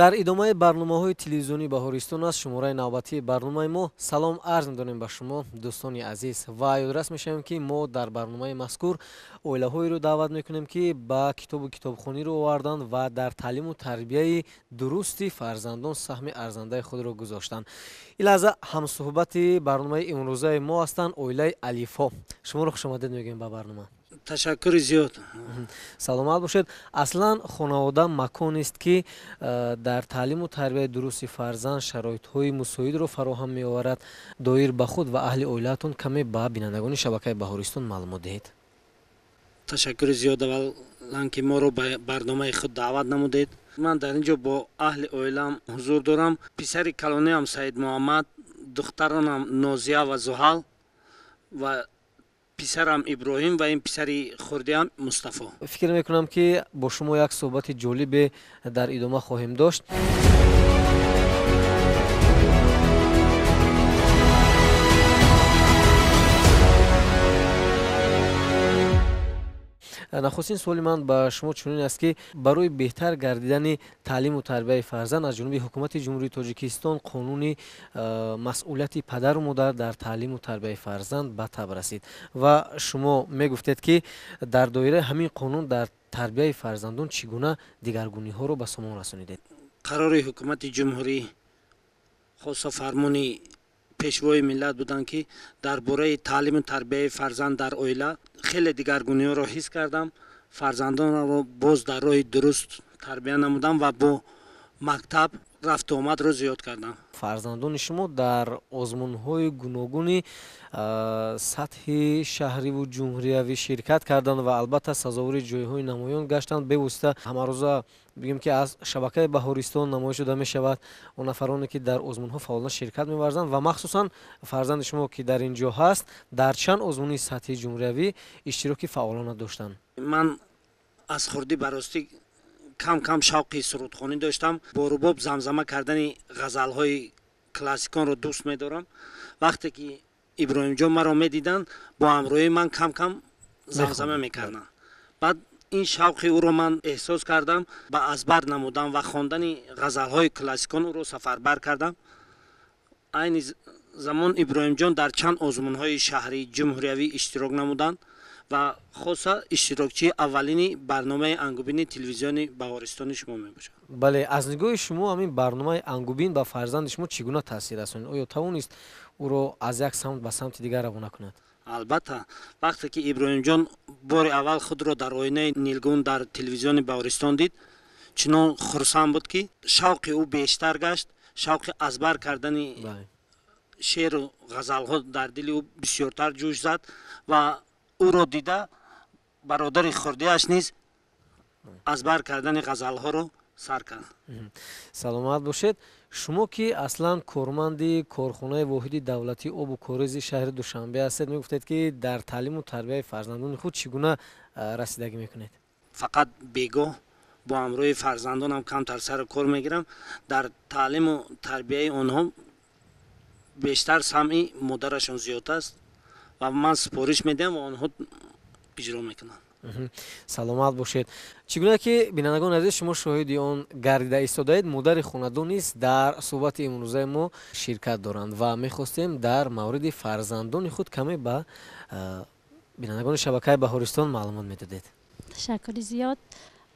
дар идомаи барномаҳои телевизионии баҳористон аст шумораи навбатии барномаи мо салом арз медонем ба шумо дӯстони азиз ва ёдрас мешавем ки мо дар барномаи мазкур оилаҳоеро даъват мекунем ки ба китобу китобхониро оварданд ва дар таълиму тарбияи дурусти фарзандон саҳми арзандаи худро гузоштанд илаҳза ҳамсӯҳбати барномаи имрӯзаи мо ҳастанд оилаи алифҳо шуморо хушомадед мегӯем ба барнома ташаккури зиёд саломат бошед аслан хонавода маконест ки э, дар таълиму тарбияи дурусти фарзанд шароитҳои мусоидро фароҳам меоварад доир ба худ ва аҳли оилаатон каме ба бинандагони шабакаи баҳористон маълумот диҳед ташаккури зиёд аввалан ки моро ба барномаи худ даъват намудед ман дар ин ҷо бо аҳли оилам ҳузур дорам писари калониам саид муҳаммад духтаронам нозия ва зуҳал ва پسرم ابراهیم و این پسری خوردیم مصطفی فکر میکنم که با شما یک صحبت جالب در ادامه خواهیم داشت نخستین سوال من به شما چنین است که برای بهتر گردیدن تعلیم و تربیه فرزند از جنوبی حکومت جمهوری تاجیکستان قانون مسئولیت پدر و مادر در تعلیم و تربیه فرزند به تبر رسید و شما میگفتید که در دایره همین قانون در تربیه فرزندان چگونه دیگرگونی ها رو به سامان رسانیدید قرار حکومت جمهوری خاص فرمانی пешвои миллат буданд ки дар бораи таълиму тарбияи фарзанд дар оила хеле дигаргуниёро ҳис кардам фарзандонро боз дар роҳи дуруст тарбия намудам ва бо мактаб рафту омадро зиёд кардам фарзандони шумо дар озмунҳои гуногуни сатҳи шаҳриву ҷумҳуриявӣ ширкат карданд ва албатта сазовори ҷойҳои намоён гаштанд бевосита ҳамарӯза бигем ки аз шабакаи баҳористон намоиш дода мешавад он нафароне ки дар озмунҳо фаъолан ширкат меварзанд ва махсусан фарзанди шумо ки дар ин ҷо ҳаст дар чанд озмуни сатҳи ҷумҳуриявӣ иштироки фаъолона доштанд ман аз хурди ба ростӣ кам кам шавқи сурудхонӣ доштам бо рубоб замзама кардани ғазалҳои классиконро дӯст медорам вақте ки иброҳимҷон маро медиданд бо ҳамроҳи ман кам кам замзама мекарданд баъд ин шавқи ӯро ман эҳсос кардам ба азбар намудам ва хондани ғазалҳои классикон ӯро сафарбар кардам айни замон иброҳимҷон дар чанд озмунҳои шаҳри ҷумҳуриявӣ иштирок намуданд ва хоса иштирокчии аввалини барномаи ангубини телевизиони баҳористони шумо мебошад бале аз нигоҳи шумо ҳамин барномаи ангубин ба фарзанди шумо чӣ гуна таъсир расонид оё тавонист ӯро аз як самт ба самти дигар равона кунад албатта вақте ки иброҳимҷон бори аввал худро дар оинаи нилгун дар телевизиони баҳористон дид чунон хурсанд буд ки шавқи ӯ бештар гашт шавқи азбар кардани шеъру ғазалҳо дар дили ӯ бисёртар ҷӯш зад ва ӯро дида бародари хурдиаш низ аз бар кардани ғазалҳоро сар кард саломат бошед шумо ки аслан корманди корхонаи воҳиди давлати обу корези шаҳри душанбе ҳастед мегуфтед ки дар таълиму тарбияи фарзандони худ чӣ гуна расидагӣ мекунед фақат бегоҳ бо ҳамроҳи фарзандонам камтар сару кор мегирам дар таълиму тарбияи онҳо бештар самъи модарашон зиёд аст و من سپورش میدم و آنها اجرا میکنند سلامت باشید چگونه که بینندگان عزیز شما شاهد آن گردیده ایستاده اید مادر خاندان نیست در صحبت امروز ما شرکت دارند و میخواستیم در مورد فرزندان خود کمی با بینندگان شبکه بهارستان معلومات میدادید تشکر زیاد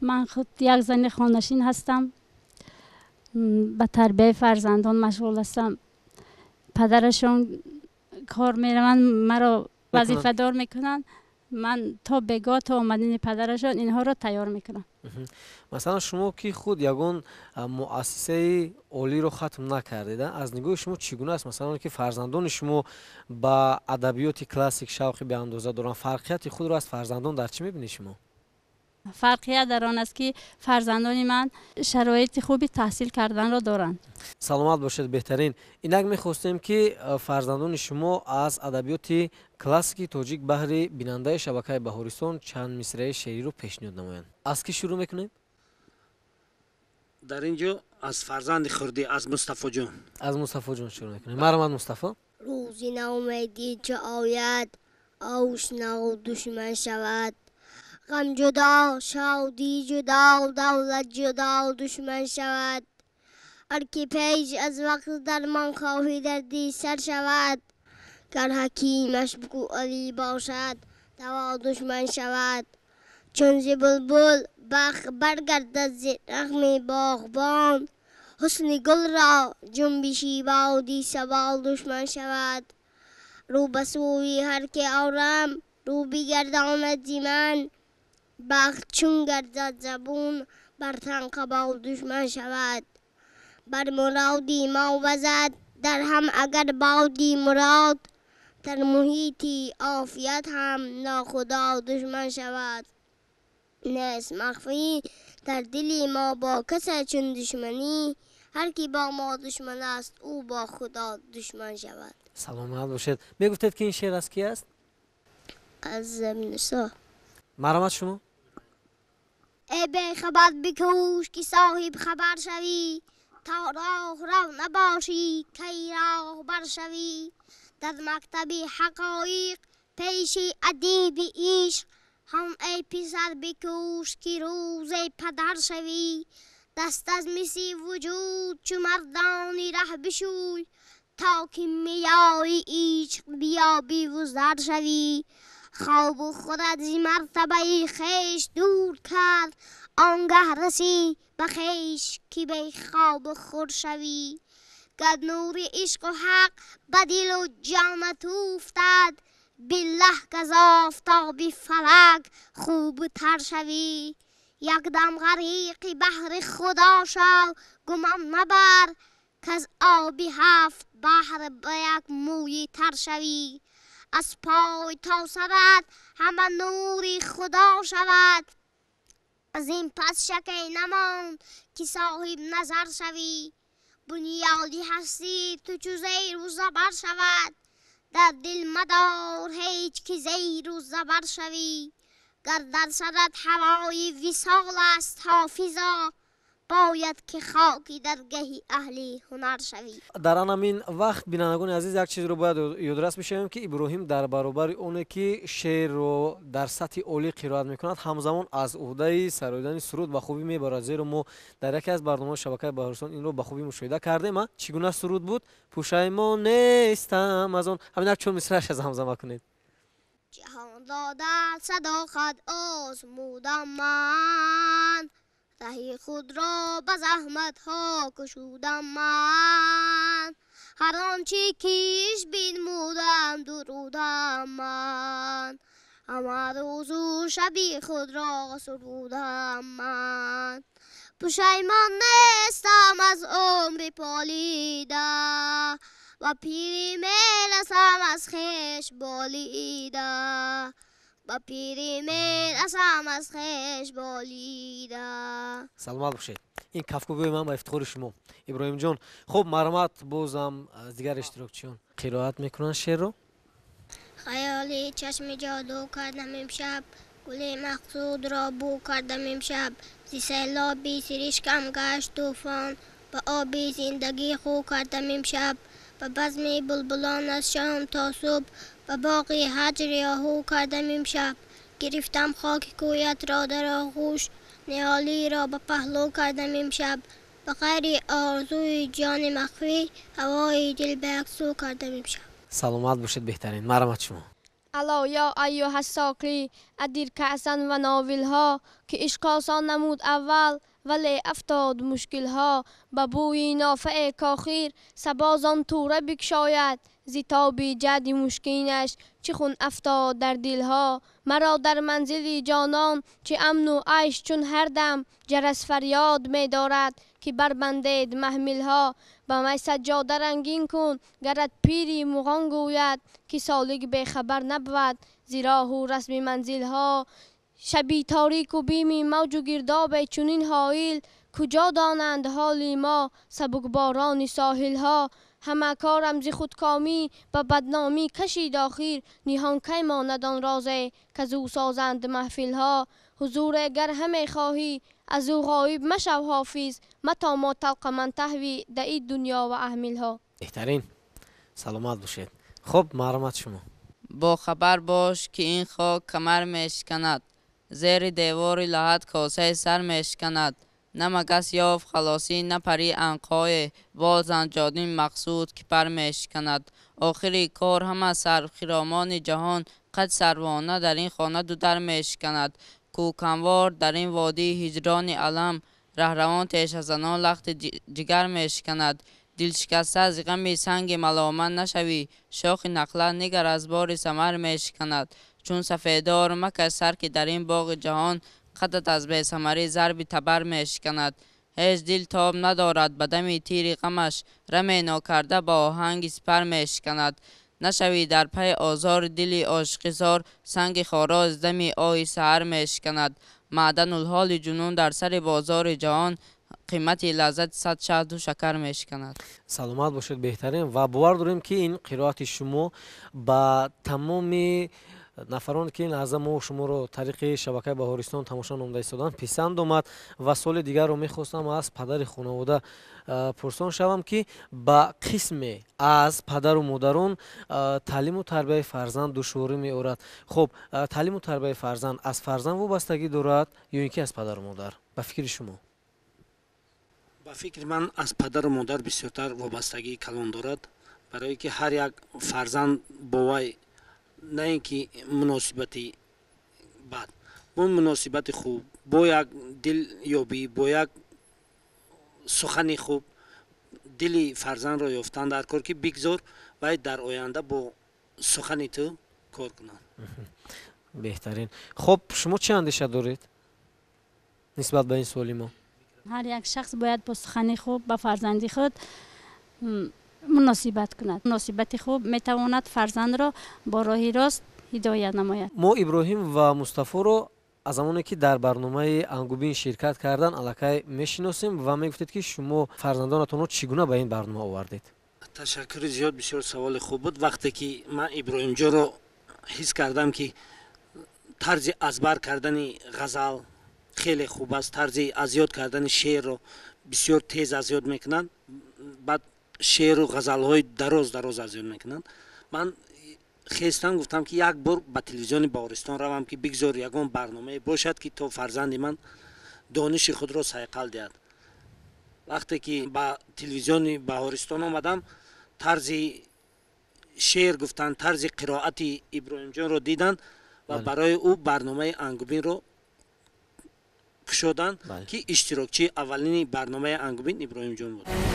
من خود یک زن خانشین هستم به تربیه فرزندان مشغول هستم پدرشون کار میروند مرا وظیفه دار میکنن من تا بگاه تا آمدین پدرشان اینها را تیار میکنم مثلا شما که خود یکون مؤسسه اولی رو ختم نکردید از نگاه شما چگونه است مثلا که فرزندان شما با ادبیات کلاسیک شوقی به اندازه دارن فرقیت خود رو از فرزندان در چی میبینید شما فرقیه در آن است که فرزندان من شرایط خوبی تحصیل کردن را دارند سلامت باشید بهترین اینک میخواستیم که فرزندان شما از ادبیات کلاسیک توجیک بحری بیننده شبکه بهارستان چند میسره شعری رو پیشنهاد نمایند از کی شروع میکنیم در اینجا از فرزند خردی از مصطفی جان از مصطفی جان شروع میکنیم مرمان مصطفی روزی نامیدی چه آید آوش ناو دشمن شود غم جدا شادی جدا دولت جدا دشمن شود کی پیج از وقت درمان خواهی دی سر شود گر حکیمش بگو علی باشد دوا دشمن شود چون ز بلبل بخ برگردد ز رغم باغبان حسن گل را جنبشی دی سوال دشمن شود رو به سوی هر که آرم رو بگرداند من بخت چون گردد زبون بر تن قبال دشمن شود بر مرادی ما وزد در هم اگر بادی مراد در محیطی آفیت هم ناخدا دشمن شود نیست مخفی در دلی ما با کسی چون دشمنی هر کی با ما دشمن است او با خدا دشمن شود سلام باشید میگفتید که این شعر از کی است از زمین سو مرام شما ای بی خبر بکوش که صاحب خبر شوی تا راه رو نباشی کی راه بر شوی در مکتب حقایق پیش ادیب ایش هم ای پسر بکوش که روز پدر شوی دست از میسی وجود چو مردانی ره بشوی تا که میای ایش بیابی و شوی خواب و خود از این مرتبه خیش دور کرد آنگه رسی به خیش که به خواب خور شوی گد نور عشق و حق به دل و تو افتد بالله گز بی فلک خوب تر شوی دم غریق بحر خدا شو گمان مبر که از آبی هفت بحر به یک موی تر شوی аз пой то сарат ҳама нури худо шавад зин пас шакай намонд ки соҳибназар шавӣ буньёди ҳастӣ ту чу зейру забар шавад дар дил мадор ҳеҷ ки зейру забар шавӣ гар дар сарат ҳавои висол аст ҳофизо бояд ки хоки даргаҳи аҳли ҳунар шавӣ дар анҳамин вақт бинандагони азиз як чизро бояд ёдрас мешавем ки иброҳим дар баробари оне ки шеърро дар сатҳи олӣ қироат мекунад ҳамзамон аз уҳдаи сароидани суруд ба хубӣ мебарад зеро мо дар яке аз барномаои шабакаи баҳрусон инро ба хубӣ мушоҳида кардем чӣ гуна суруд буд пушаймон нестам аз он ҳамин як чун мисраш аз ҳамзама кунед ҷаҳондо дар садоқат озмудам ман رهی خود را به زحمت ها کشودم من هر آنچه کیش مودم درودم من همه روز و شبی خود را سرودم من پشیمان نیستم از عمر پالیده و پیری میرسم از خش بالیده با من اصم از خش سلام سلامت باشید این کفکوبوی من با افتخار شما ابراهیم جان خوب مرمت بازم از دیگر اشتراکچیان قرائت میکنن شعر رو خیالی چشم جادو کردم امشب گل مقصود را بو کردم امشب زی لابی سریش کم گشت طوفان به آبی زندگی خو کردم امشب با بزم بلبلان از شام تا صبح و باقی حجر یاهو کردم امشب گرفتم خاک کویت را در آغوش نیالی را به پهلو کردم امشب به غیر آرزوی جان مخفی هوای دل به اکسو کردم امشب سلامت باشید بهترین مرمت شما الا یا ایو حساقی ادیر کعسن و ناویل ها که اشقاسان نمود اول ولی افتاد مشکل ها با بوی نافع کاخیر سبازان توره بکشاید зитоби ҷадди мушкинаш чӣ хун афтод дар дилҳо маро дар манзили ҷонон чӣ амну айш чун ҳар дам ҷарас фарёд медорад ки барбандед маҳмилҳо ба май саҷҷода рангин кун гарат пири муғон гӯяд ки солик бехабар набувад зироҳу расми манзилҳо шаби торику бими мавҷу гирдобе чунин ҳоил куҷо донанд ҳоли мо сабукборони соҳилҳо ҳама корам зи худкомӣ ба бадномӣ кашид охир ниҳон кай монад он розе каз ӯ созанд маҳфилҳо ҳузуре гар ҳаме хоҳӣ аз ӯ ғоиб машав ҳофиз мато мо талқа мантаҳви даи дунё ва аҳмилҳо беҳтарин саломат бошед хуб маҳрамат шумо бохабар бош ки ин хок камар мешиканад зери девори лаҳад косаи сар мешиканад на магас ёфт халосӣ на пари анқҳое боз анҷодин мақсуд ки пар мешиканад охири кор ҳама сархиромони ҷаҳон қади сарвона дар ин хона дудар мешиканад кӯканвор дар ин водии ҳиҷрони алам раҳравон тешазанон лахти ҷигар мешиканад дилшикаста аз ғами санги маломат нашавӣ шохи нақла нигар аз бори самар мешиканад чун сафедор макай сар ки дар ин боғи ҷаҳон қатат аз бесамарӣ зарби табар мешиканад ҳеҷ дил тоб надорад ба дами тири ғамаш рамено карда ба оҳанги сипар мешиканад нашавӣ дар пай озори дили ошиқизор санги хоро аз дами ои саҳар мешиканад маъданулҳоли ҷунун дар сари бозори ҷаҳон қимати лаззати сад шаҳду шакар мешиканад саломат бошед беҳтарин ва бовар дорем ки ин қироати шумо ба тамоми нафарон ки лаҳза мо шуморо тариқи шабакаи баҳористон тамошо номда истоданд писанд омад ва соли дигарро мехостам аз падари хонавода пурсон шавам ки ба қисме аз падару модарон таълиму тарбияи фарзанд душворӣ меорад хуб таълиму тарбияи фарзанд аз фарзанд вобастагӣ дорад ё ин ки аз падару модар ба фикри шумо ба фикри ман аз падару модар бисёртар вобастагии калон дорад барое ки ҳар як фарзанд бо вай на ин ки муносибати бад бо муносибати хуб бо як дилёбӣ бо як сухани хуб дили фарзандро ёфтан дар кор ки бигзор вай дар оянда бо сухани ту кор кунад беҳтарин хуб шумо чӣ андеша доред нисбат ба ин суоли мо ҳар як шахс бояд бо сухани хуб ба фарзанди худ муносибат кунад муносибати хуб метавонад фарзандро бо роҳи рост ҳидоят намояд мо иброҳим ва мустафоро аз замоне ки дар барномаи ангубин ширкат кардан аллакай мешиносем ва мегуфтед ки шумо фарзандонатонро чӣ гуна ба ин барнома овардед ташаккури зиёд бисёр саволи хуб буд вақте ки ман иброҳимҷоро ҳис кардам ки тарзи азбар кардани ғазал хеле хуб аст тарзи азёд кардани шеърро бисёр тез азёд мекунад баъд шеъру ғазалҳои дароз дароз азёр мекунанд ман хестан гуфтам ки як бор ба телевизиони бористон равам ки бигзор ягон барномае бошад ки то фарзанди ман дониши худро сайқал диҳад вақте ки ба телевизиони баҳористон омадам тарзи шеър гуфтанд тарзи қироати иброҳимҷонро диданд ва барои ӯ барномаи ангубинро кушоданд ки иштирокчии аввалини барномаи ангубин иброҳимҷон буд Бали.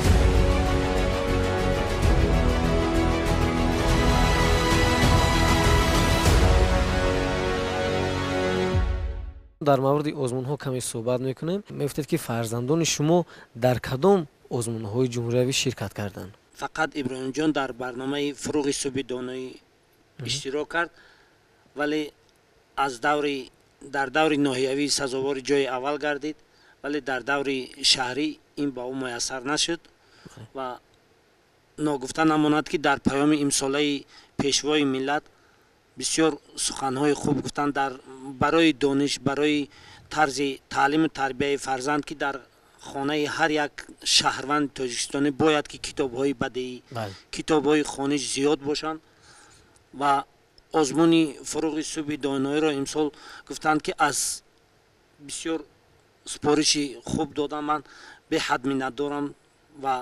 дар мавриди озмунҳо каме суҳбат мекунем мегуфтед ки фарзандони шумо дар кадом озмунҳои ҷумҳуриявӣ ширкат карданд фақат иброҳимҷон дар барномаи фуруғи субҳи донои иштирок кард вале аз даври дар даври ноҳиявӣ сазовори ҷои аввал гардид вале дар даври шаҳрӣ ин ба ӯ муяссар нашуд ва ногуфта намонад ки дар паёми имсолаи пешвои миллат бисёр суханҳои хуб гуфтанд барои дониш барои тарзи таълиму тарбияи фарзанд ки дар хонаи ҳар як шаҳрванди тоҷикистонӣ бояд ки китобҳои бадеӣ китобҳои хониш зиёд бошанд ва озмуни фуруғи субҳи доноиро имсол гуфтанд ки аз бисёр супориши хуб додам ман беҳад миннатдорам ва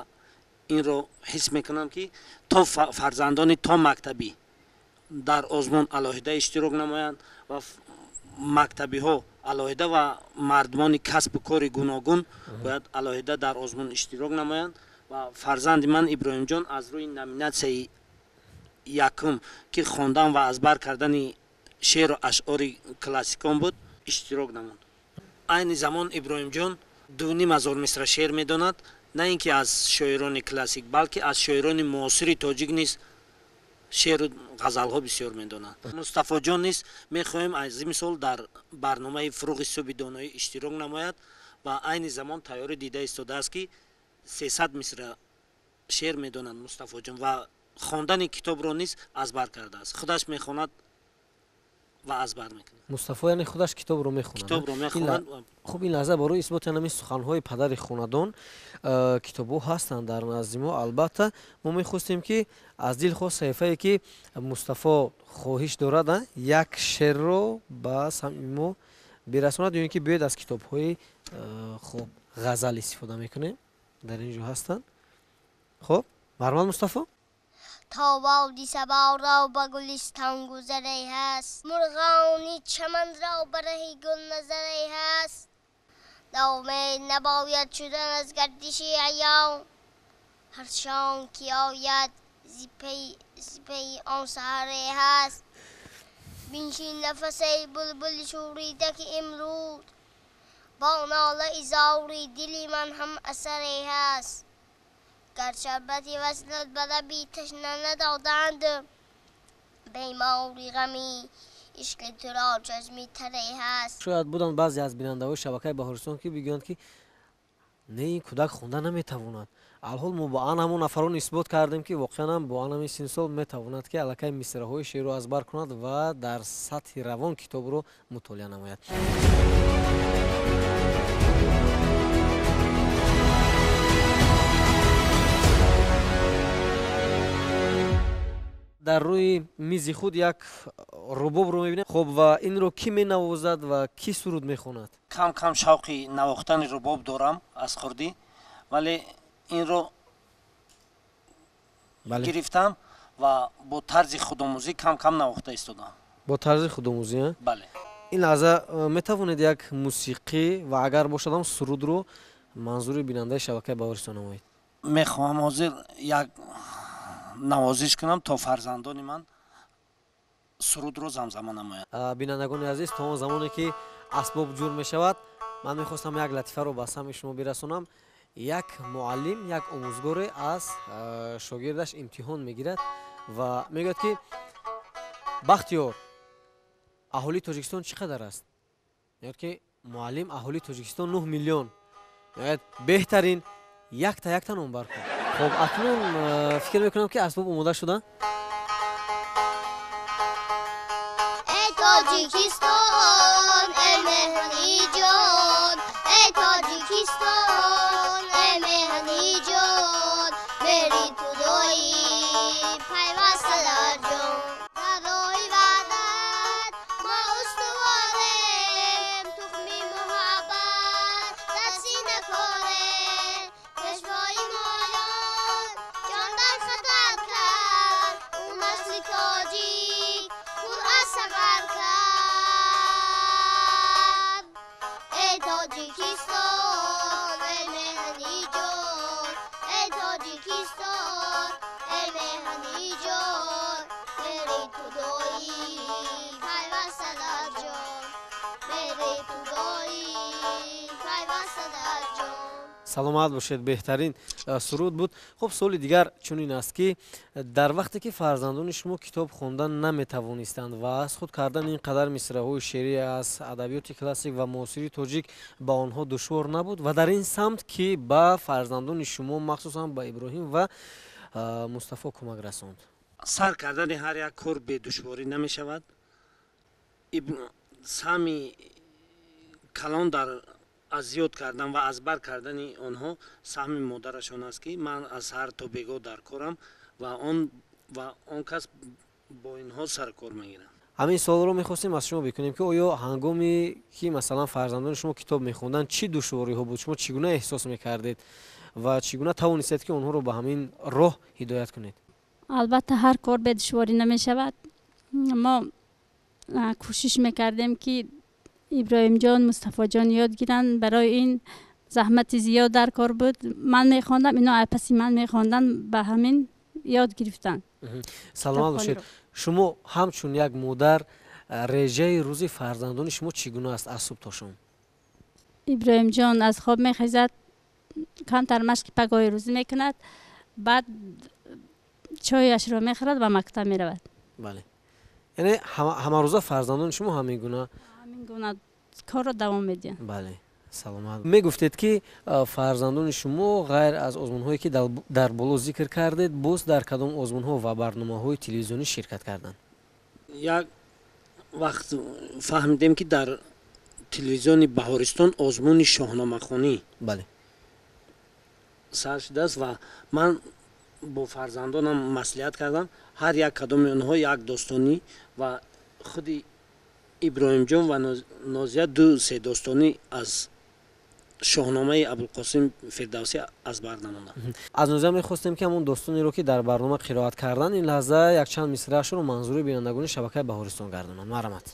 инро ҳис мекунам ки то фарзандони то мактабӣ дар озмун алоҳида иштирок намоянд ва мактабиҳо алоҳида ва мардмони касбу кори гуногун бояд алоҳида дар озмун иштирок намоянд ва фарзанди ман иброҳимҷон аз рӯи номинатсияи якум ки хондан ва азбар кардани шеъру ашъори классикон буд иштирок намуд айни замон иброҳимҷон ду ним ҳазор мисра шеър медонад на ин ки аз шоирони классик балки аз шоирони муосири тоҷик низ шеъру ғазалҳо бисёр медонад мустафоҷон низ мехоҳем аз ин мисол дар барномаи фурӯғи субҳи доноӣ иштирок намояд ва айни замон тайёрӣ дида истодааст ки сесад мисра шеър медонад мустафоҷон ва хондани китобро низ азбар кардааст худаш мехонад ва аз бар мекунад мустафо яъне худаш китобро мехонад китобро мехонад хуб ин лаҳза барои исботи ҳамин суханҳои падари хонадон китобҳо ҳастанд дар назди мо албатта мо мехостем ки аз дил хост саҳифае ки мустафо хоҳиш дорад як шерро ба самъи мо бирасонад ё ин ки биёед аз китобҳои хуб ғазал истифода мекунем дар ин ҷо ҳастанд хуб марман мустафо تا وادی سبا را به گلستان گذره هست مرغانی چمن را بره گل نظری هست دومه نباید شدن از گردش ایام هر شام که آید زیپی زیپی آن سهره هست بینشین نفس بلبل شوریده که امروز با ناله ایزاری دلی من هم اثری هست شکر شربتی و سنت بدا بی تشنه ندادند بیماری غمی عشق تو را جزمی تره هست شاید بودن بعضی از بیننده های شبکه بحرستان که بگویند که نه این کودک خونده نمیتواند الحال ما با آن همون نفران اثبات کردیم که واقعا هم با آن همین سنسال میتواند که علاقه مصره های شیر رو از بر کند و در سطح روان کتاب رو مطالعه نماید. موسیقی дар рӯи мизи худ як рубобро мебинем хуб ва инро кӣ менавозад ва кӣ суруд мехонад кам кам шавқи навохтани рубоб дорам аз хурдӣ вале инро гирифтам ва бо тарзи худомӯзӣ кам кам навохта истодам бо тарзи худомӯзӣ бале ин лаҳза э, метавонед як мусиқӣ ва агар бошад ҳам сурудро манзури бинандаи шабакаи баворисонамоед мехоҳам ҳозир як نوازش کنم تا فرزندان من سرود رو زمزمه نماید بینندگان عزیز تا اون زمانی که اسباب جور می شود من میخواستم یک لطیفه رو بس هم شما برسونم یک معلم یک آموزگار از شاگردش امتحان میگیرد و می که بختیار اهالی تاجیکستان چقدر است؟ یعنی که معلم اهالی تاجیکستان 9 میلیون یعنی بهترین یک تا یک تا نمبر کن خب اکنون فکر میکنم که اسباب اومده شدن ای تاجیکستان ای مهنی جان ای تاجیکستان ای مهنی جان سلامت باشید بهترین سرود بود خب سوال دیگر چون این است که در وقتی که فرزندان شما کتاب خوندن نمیتوانستند و از خود کردن این قدر های شعری از ادبیات کلاسیک و موسیقی توجیک با آنها دشوار نبود و در این سمت که با فرزندان شما مخصوصا با ابراهیم و مصطفی کمک رساند سر کردن هر یک کور به دشواری نمی شود سامی کلان در از یاد کردن و از بر کردن آنها سهم مادرشان است که من از هر تا بگو در کارم و آن و آن کس با اینها سر کار میگیرم همین سوال رو میخواستیم از شما بکنیم که آیا هنگامی که مثلا فرزندان شما کتاب میخوندن چی دشواری ها بود شما چگونه احساس میکردید و چگونه توانستید که آنها رو به همین راه هدایت کنید البته هر کار به دشواری نمیشود ما کوشش میکردیم که ابراهیم جان مصطفی جان یاد گیرن برای این زحمت زیاد در کار بود من میخواندم اینا پسی من میخواندن به همین یاد گرفتن سلام باشید شما همچون یک مادر رژه روزی فرزندان شما چگونه است از صبح تا شام ابراهیم جان از خواب میخیزد تر مشک پگاه روزی میکند بعد چایش را میخورد و مکتب میرود بله یعنی همه روزا فرزندان شما همین گونه гуна корро давом медиҳанд бале саломат мегуфтед ки фарзандони шумо ғайр аз озмунҳое ки дар боло зикр кардед боз дар кадом озмунҳо ва барномаҳои телевизионӣ ширкат карданд як вақт фаҳмидем ки дар телевизиони баҳористон озмуни шоҳномахонӣ бале сар шудааст ва ман бо фарзандонам маслиҳат кардам ҳар як кадоми онҳо як достонӣ ва худи ابراهیم جون و نازیه دو سه دوستانی از شاهنامه ابو القاسم فردوسی از برنامه از نوزه میخواستیم که اون دوستانی رو که در برنامه قراعت کردن این لحظه یک چند مصره رو منظور بینندگان شبکه بهارستان گردونن مرمت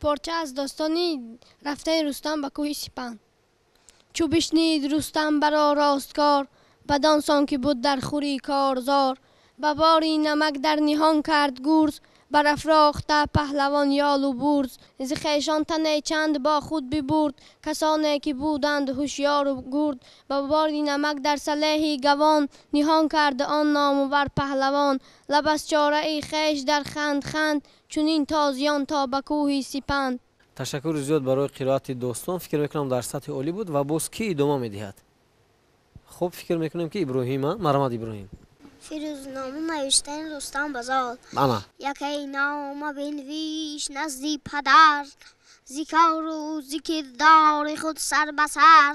پرچه از دوستانی رفته رستم به کوه سیپان چوبش نید رستم برا راستکار به دانسان که بود در خوری کارزار به بار نمک در نیهان کرد گرز барафрохта паҳлавон ёлу бурз зи хешон тане чанд бо худ бибурд касоне ки буданд ҳушёру гурд ба бори намак дар салеҳи гавон ниҳон кард он номувар паҳлавон лаб аз чораи хеш дар ханд ханд чунин тозиён то ба кӯҳи сипанд ташаккури зиёд барои қироати достон фикр мекунам дар сатҳи олӣ буд ва боз кӣ идома медиҳад хуб фикр мекунем ки иброҳима марамад иброҳим فیروز نام نوشتن رستم بزار ماما یک نام بنویش نزدی پدر زی کار و خود سر بسر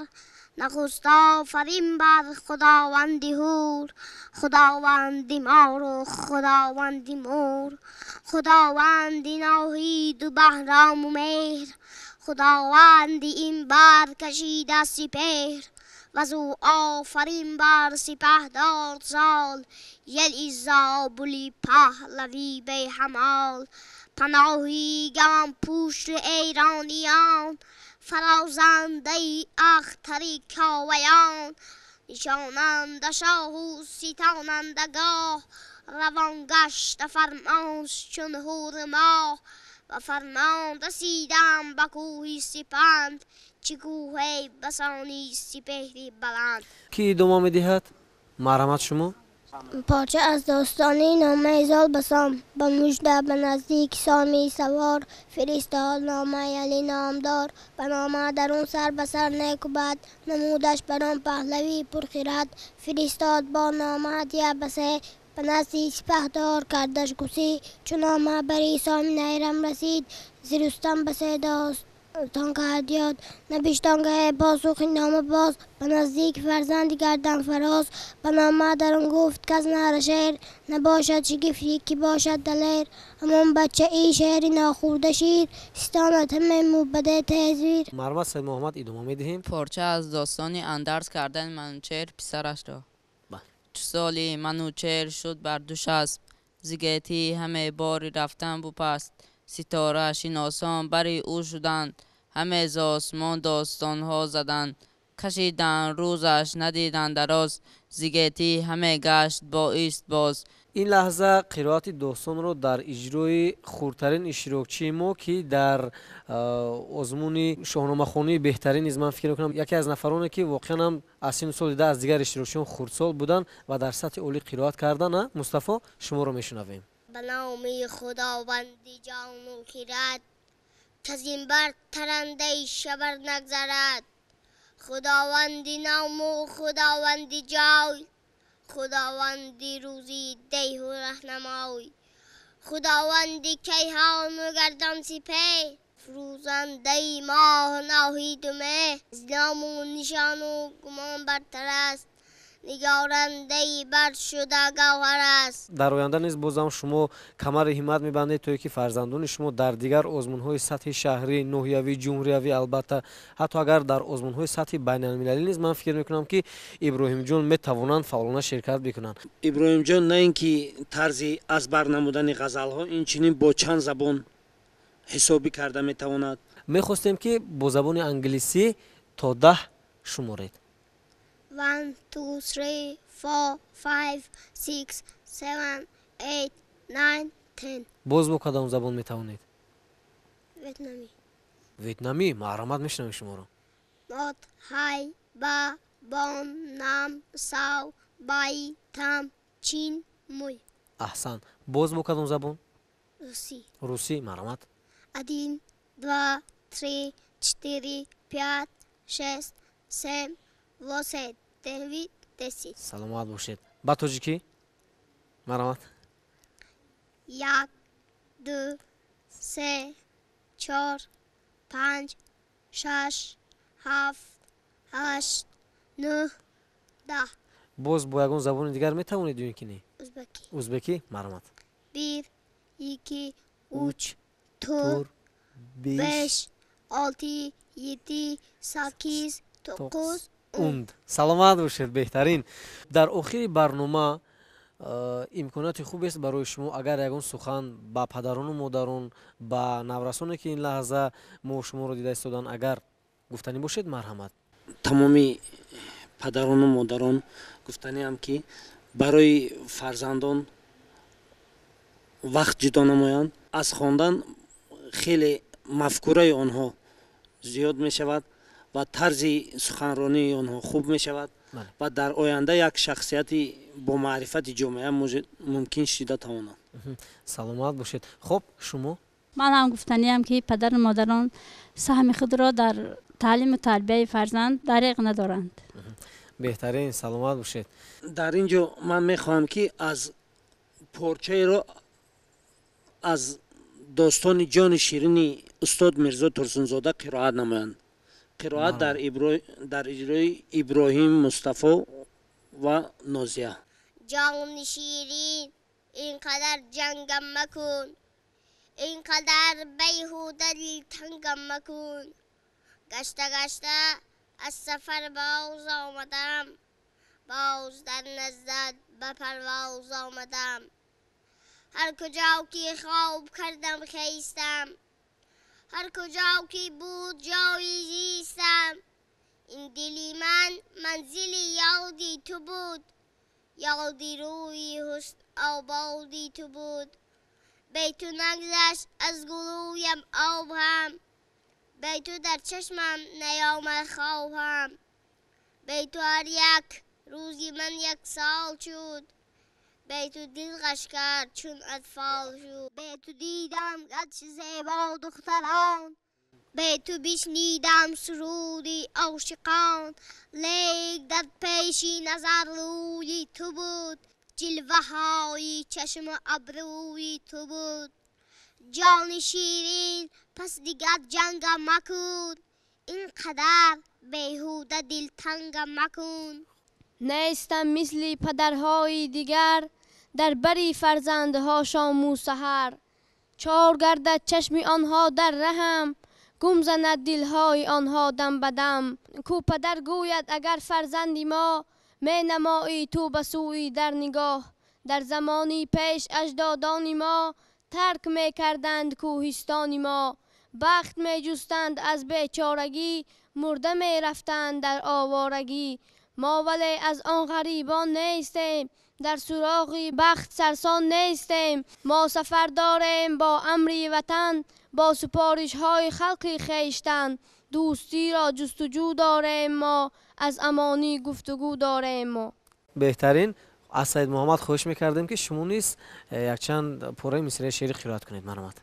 نخست فریم بر خداوندی هور خداوندی مار و خداوندی مور خداوندی ناهید و بهرام و مهر خداوندی این بر کشید از سپهر و زو آفرین بر دار زال یل ایزا پهلوی به همال پناهی گم پوش ایرانیان فرازنده ای اختری کاویان نشانند شاه و ستاننده گاه روان گشت فرمانش چون هور ماه و فرمان رسیدم به کوهی سپند چگوهی بسانی سپهری بلند کی دوما میدهد؟ مرحمت شما پاچه از داستانی نامه ازال بسام با مجده به نزدیک سامی سوار فرستاد نامه یلی نامدار و نامه در اون سر به سر نیک و بد نمودش بران پهلوی پرخیرد فرستاد با نامه هدیه بسه به نزدیک سپهدار کردش گسی چون نامه بری سامی نیرم رسید زیرستان بسه داست تانگه هدیات نبیش باز و نام باز به نزدیک فرزند گردن فراز به مادرم گفت کز نهر شعر نباشد گفت یکی باشد دلیر همون بچه ای شعری ناخورده شیر ستانت همه موبده تزویر مرمز محمد ایدومو میدهیم پرچه از داستانی اندرس کردن منوچهر پسرش را بله. چه سالی منوچهر شد بر دوش زیگه تی همه باری رفتن بو پست ستاره شناسان بر او شدند همه از آسمان داستان ها زدند کشیدن روزش ندیدن دراز زیگتی همه گشت با ایست باز این لحظه قرائت داستان رو در اجرای خورترین اشتراکچی ما که در آزمون شاهنامه خونی بهترین از من فکر کنم یکی از نفرانی که واقعا هم از سین سال دیده از دیگر اشتراکچیان خردسال بودن و در سطح اولی قرائت کردن مصطفی شما رو میشنویم ба номи худованди ҷону хирад каз ин бар тарандаи шабар нагзарад худованди наму худованди ҷой худованди рӯзи деҳу раҳнамой худованди кайҳону гардон сипеҳ фурӯзандаи моҳ ноҳиду меҳ з ному нишону гумон бартар аст нигорандаи бард шуда гавҳар аст дар оянда низ бозам шумо камари ҳимат мебандед то ки фарзандони шумо дар дигар озмунҳои сатҳи шаҳрӣ ноҳиявӣ ҷумҳуриявӣ албатта ҳатто агар дар озмунҳои сатҳи байналмилалӣ низ ман фикр мекунам ки иброҳимҷон метавонанд фаъолона ширкат бикунанд иброҳимҷон на ин ки тарзи аз бар намудани ғазалҳо инчунин бо чанд забон ҳисобӣ карда метавонад мехостем ки бо забони англисӣ то даҳ шуморед one two three four five six seven eight nine ten боз бо кадом забон метавонед ветнами ветнами маҳрамат мешунавем шуморо мот ҳай ба бон нам сав бай там чин мӯй аҳсан боз бо кадом забон руси русӣ маҳрамат один два три четыре пять шест сем восемь Dervi Desi. Salamat باشید با تاجیکی مرحمت یک دو سه چهار پنج شش هفت هشت نه ده باز با یگون زبان دیگر میتوانید یون کنی узбакӣ узбекӣ марҳамат бир ики уч тур беш олти yetti, sekiz, dokuz, унд саломат бошед беҳтарин дар охири барнома э, имконияти хубест барои шумо агар ягон сухан ба падарону модарон ба наврасоне ки ин лаҳза мо шуморо дида истодан агар гуфтанӣ бошед марҳамат тамоми падарону модарон гуфтаниам ки барои фарзандон вақт ҷудо намоянд аз хондан хеле мафкураи онҳо зиёд мешавад ва тарзи суханронии онҳо хуб мешавад ва дар оянда як шахсияти бо маърифати ҷомеа мумкин шида тавонад саломат бошед хуб шумо ман ҳам гуфтаниам ки падару модарон саҳми худро дар таълиму тарбияи фарзанд дариқ надоранд беҳтарин саломат бошед дар ин ҷо ман мехоҳам ки аз порчаеро аз достони ҷони ширини устод мирзо турсунзода қироат намоянд قرائت آره. در, ابرو... در اجرای ابراهیم مصطفی و نازیه جانم این اینقدر جنگم مکن اینقدر بیهوده تنگم مکن گشته گشته از سفر باز آمدم باز در نزد به پرواز آمدم هر کجا که خواب کردم خیستم هر کجا که بود جایی زیستم این دلی من منزل یادی تو بود یادی روی حسن آبادی تو بود بی تو نگذشت از گلویم آب هم بی تو در چشمم نیامد خواب هم بی تو هر یک روزی من یک سال چود بیتو دید قشقر چون اطفال شو بیتو دیدم قدش زیبا دختران بیتو نیدم سرودی عاشقان لیک در پیشی نظر روی تو بود جلوه های چشم ابروی تو بود جان شیرین پس دیگر جنگ مکن اینقدر بیهوده تنگ مکن نیستم مثل پدرهای دیگر در بری فرزندهاشان و سهر چار گردد چشم آنها در رحم گم زند دلهای آنها دم بدم کو پدر گوید اگر فرزندی ما می نمایی تو بسوی در نگاه در زمانی پیش اجدادان ما ترک می کردند کوهستان ما بخت می جستند از بیچارگی مرده می رفتند در آوارگی ما ولی از آن غریبان نیستیم در سراغی بخت سرسان نیستیم ما سفر داریم با امری وطن با سپارش های خلقی خیشتن دوستی را جستجو داریم ما از امانی گفتگو داریم ما بهترین از سید محمد خوش میکردیم که شما نیست یک چند پوره مصره شعری خیرات کنید مرمت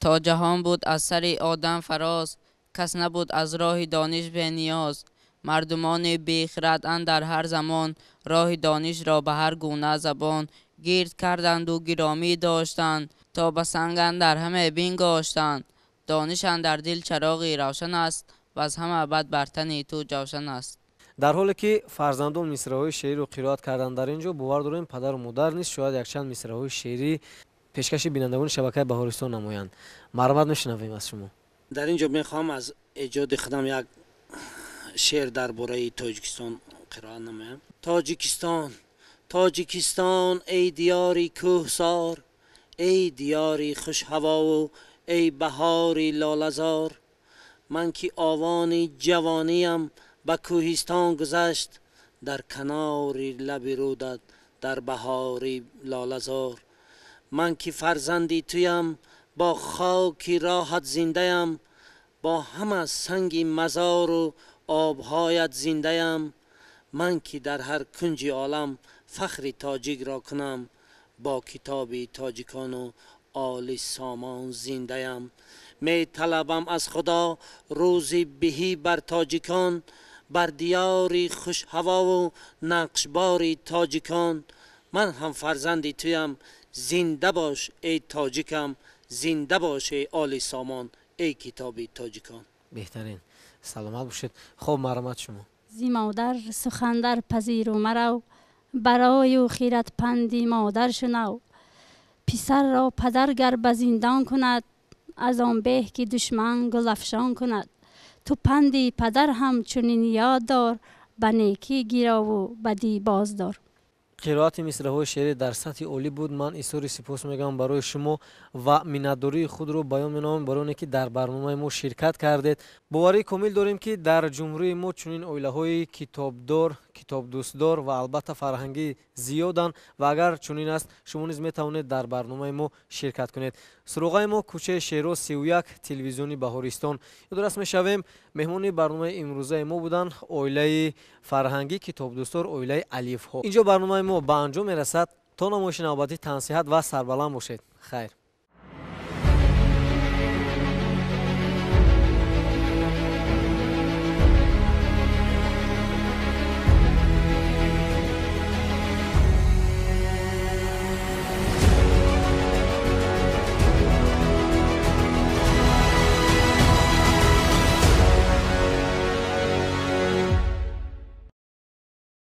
تا جهان بود از سر آدم فراز کس نبود از راه دانش به نیاز مردمان بیخرد در هر زمان راه دانش را به هر گونه زبان گیرد کردند و گرامی داشتند تا به سنگ در همه بین گاشتند دانش در دل چراغی روشن است و از همه بد برتنی تو جوشن است در حالی که فرزندان های شعری رو قرائت کردند در اینجا باور داریم پدر و مادر نیست شاید چند های شعری پیشکش بینندگان شبکه بهارستان نمایند مرمت میشنویم از شما در اینجا میخوام از ایجاد خدم یک شعر در تاجیکستان تاجکستان قرار نمایم تاجکستان تاجکستان ای دیاری کوهسار ای دیاری خوش هوا و ای بهاری لالزار من که آوانی جوانیم به کوهستان گذشت در کنار لب رودت در بهاری لالزار من که فرزندی تویم با خاک راحت زنده با همه سنگ مزار و آبهایت زنده ام من که در هر کنج عالم فخر تاجیک را کنم با کتاب تاجیکان و آل سامان زنده ام می طلبم از خدا روزی بهی بر تاجیکان بر دیار خوش هوا و نقشبار تاجیکان من هم فرزند تویم زنده باش ای تاجیکم زنده باش ای آل سامان ای کتاب تاجیکان بهترین саломат бошед хоб марҳамат шумо зи модар сухандар пазиру марав барою хиратпанди модар шунав писарро падар гар ба зиндон кунад аз он беҳ ки душман гулафшон кунад ту панди падар ҳам чунин ёд дор ба некӣ гирову бадӣ боздор قرائت های شعر در سطح اولی بود من ایثار سپاس میگم برای شما و مینادوری خود رو بیان مینامم برای که در برنامه ما شرکت کردید باوری کامل داریم که در جمهوری ما چنین اوله های کتابدار کتاب دوستدار و البته فرهنگی زیادن و اگر چونین است شما نیز توانید در برنامه ما شرکت کنید سروغه ما کوچه شیرو 31 تلویزیونی یا درست میشویم مهمونی برنامه امروزه ما بودن اویلای فرهنگی کتاب دوستدار اویلای علیف ها اینجا برنامه ما به انجام میرسد تا نمایش نوبتی تنصیحت و سربلان باشید خیر